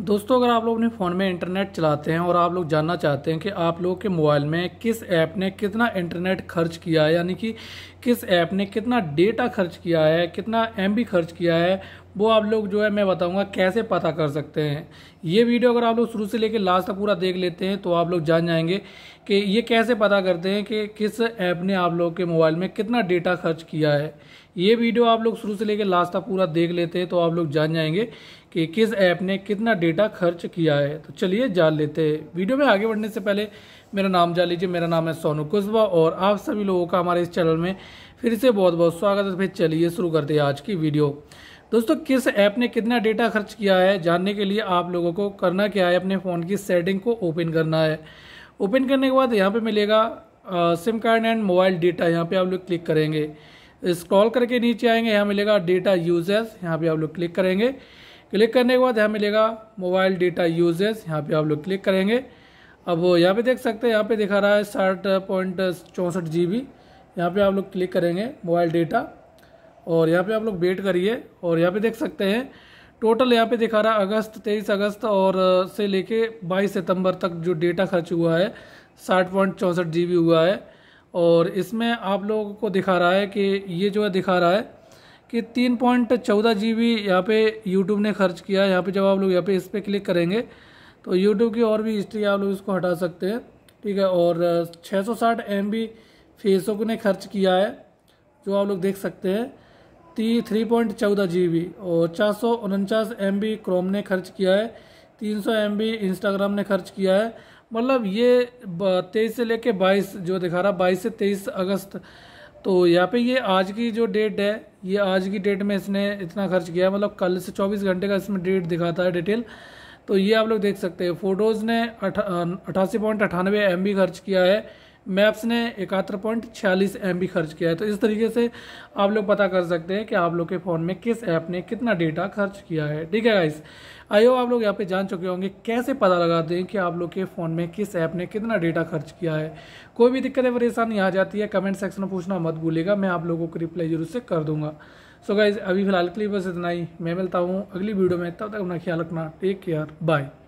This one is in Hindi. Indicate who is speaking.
Speaker 1: दोस्तों अगर आप लोग अपने फ़ोन में इंटरनेट चलाते हैं और आप लोग जानना चाहते हैं कि आप लोग के मोबाइल में किस ऐप ने कितना इंटरनेट खर्च किया है यानी कि किस ऐप ने कितना डेटा खर्च किया है कितना एम खर्च किया है वो आप लोग जो है मैं बताऊंगा कैसे पता कर सकते हैं ये वीडियो अगर आप लोग शुरू से लेकर लास्ट तक पूरा देख लेते हैं तो आप लोग जान जाएंगे कि ये कैसे पता करते हैं कि किस ऐप ने आप लोग के मोबाइल में कितना डेटा खर्च किया है ये वीडियो आप लोग शुरू से लेकर लास्ट तक पूरा देख लेते हैं तो आप लोग जान जाएंगे कि किस ऐप ने कितना डेटा खर्च किया है तो चलिए जान लेते हैं वीडियो में आगे बढ़ने से पहले मेरा नाम जान लीजिए मेरा नाम है सोनू कुशवा और आप सभी लोगों का हमारे इस चैनल में फिर से बहुत बहुत स्वागत है फिर चलिए शुरू करते हैं आज की वीडियो दोस्तों किस ऐप ने कितना डेटा खर्च किया है जानने के लिए आप लोगों को करना क्या है अपने फ़ोन की सेटिंग को ओपन करना है ओपन करने के बाद यहाँ पे मिलेगा SIM card and mobile data यहाँ पे आप लोग क्लिक करेंगे स्क्रॉल करके नीचे आएंगे यहाँ मिलेगा डेटा यूजेस यहाँ पे आप लोग क्लिक करेंगे क्लिक करने के बाद यहाँ मिलेगा मोबाइल डेटा यूजेस यहाँ पर आप लोग क्लिक करेंगे अब यहाँ पर देख सकते हैं यहाँ पर दिखा रहा है साठ पॉइंट चौंसठ जी बी यहाँ पर आप लोग क्लिक करेंगे मोबाइल डेटा और यहाँ पे आप लोग वेट करिए और यहाँ पे देख सकते हैं टोटल यहाँ पे दिखा रहा है अगस्त तेईस अगस्त और से लेके 22 सितंबर तक जो डेटा खर्च हुआ है साठ पॉइंट चौंसठ जी हुआ है और इसमें आप लोगों को दिखा रहा है कि ये जो है दिखा रहा है कि तीन पॉइंट चौदह जी बी यहाँ पर यूट्यूब ने खर्च किया है यहाँ पर जब आप लोग यहाँ पे इस पर क्लिक करेंगे तो यूट्यूब की और भी हिस्ट्री आप लोग इसको हटा सकते हैं ठीक है और छः सौ फेसबुक ने खर्च किया है जो आप लोग देख सकते हैं थ्री पॉइंट चौदह जी बी और चार सौ उनचास एम बी क्रोम ने खर्च किया है तीन सौ एम बी इंस्टाग्राम ने खर्च किया है मतलब ये तेईस से लेके बाईस जो दिखा रहा बाईस से तेईस अगस्त तो यहाँ पे ये आज की जो डेट है ये आज की डेट में इसने इतना खर्च किया है मतलब कल से चौबीस घंटे का इसमें डेट दिखाता है डिटेल तो ये आप लोग देख सकते हैं फ़ोटोज़ ने अठासी पॉइंट अठानवे एम खर्च किया है मैप्स ने इकहत्तर पॉइंट छियालीस एम खर्च किया है तो इस तरीके से आप लोग पता कर सकते हैं कि आप लोग के फ़ोन में किस ऐप ने कितना डेटा खर्च किया है ठीक है गाइस आई आप लोग यहाँ पे जान चुके होंगे कैसे पता लगाते हैं कि आप लोग के फ़ोन में किस ऐप ने कितना डेटा खर्च किया है कोई भी दिक्कत परेशानी आ जाती है कमेंट सेक्शन में पूछना मत भूलेगा मैं आप लोगों को रिप्लाई जरूर से कर दूंगा सो गाइज़ अभी फिलहाल के लिए बस इतना ही मैं मिलता हूँ अगली वीडियो में तब तक अपना ख्याल रखना टेक केयर बाय